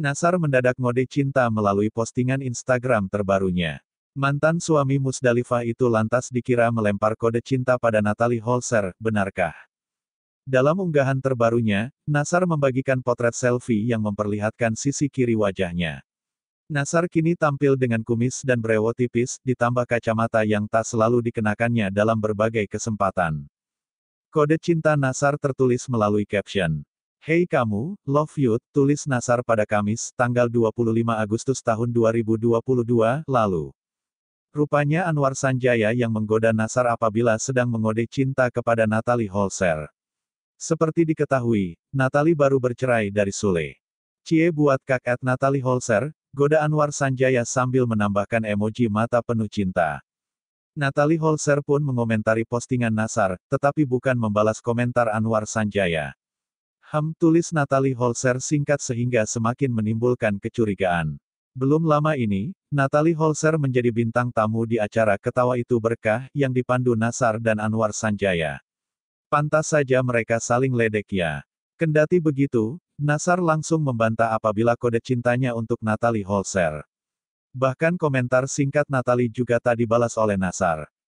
Nasar mendadak ngode cinta melalui postingan Instagram terbarunya. Mantan suami Musdalifah itu lantas dikira melempar kode cinta pada Natalie Holzer, benarkah? Dalam unggahan terbarunya, Nasar membagikan potret selfie yang memperlihatkan sisi kiri wajahnya. Nasar kini tampil dengan kumis dan brewok tipis, ditambah kacamata yang tak selalu dikenakannya dalam berbagai kesempatan. Kode cinta Nasar tertulis melalui caption. Hei kamu, Love You, tulis Nasar pada Kamis, tanggal 25 Agustus tahun 2022, lalu. Rupanya Anwar Sanjaya yang menggoda Nasar apabila sedang mengode cinta kepada Natalie Holzer. Seperti diketahui, Natalie baru bercerai dari Sule. Cie buat kakat Natalie Holzer, goda Anwar Sanjaya sambil menambahkan emoji mata penuh cinta. Natalie Holzer pun mengomentari postingan Nasar, tetapi bukan membalas komentar Anwar Sanjaya. HAM tulis Natalie Holzer singkat sehingga semakin menimbulkan kecurigaan. Belum lama ini, Natalie Holzer menjadi bintang tamu di acara Ketawa Itu Berkah yang dipandu Nasar dan Anwar Sanjaya. Pantas saja mereka saling ledek ya. Kendati begitu, Nasar langsung membantah apabila kode cintanya untuk Natalie Holzer. Bahkan komentar singkat Natalie juga tak dibalas oleh Nasar.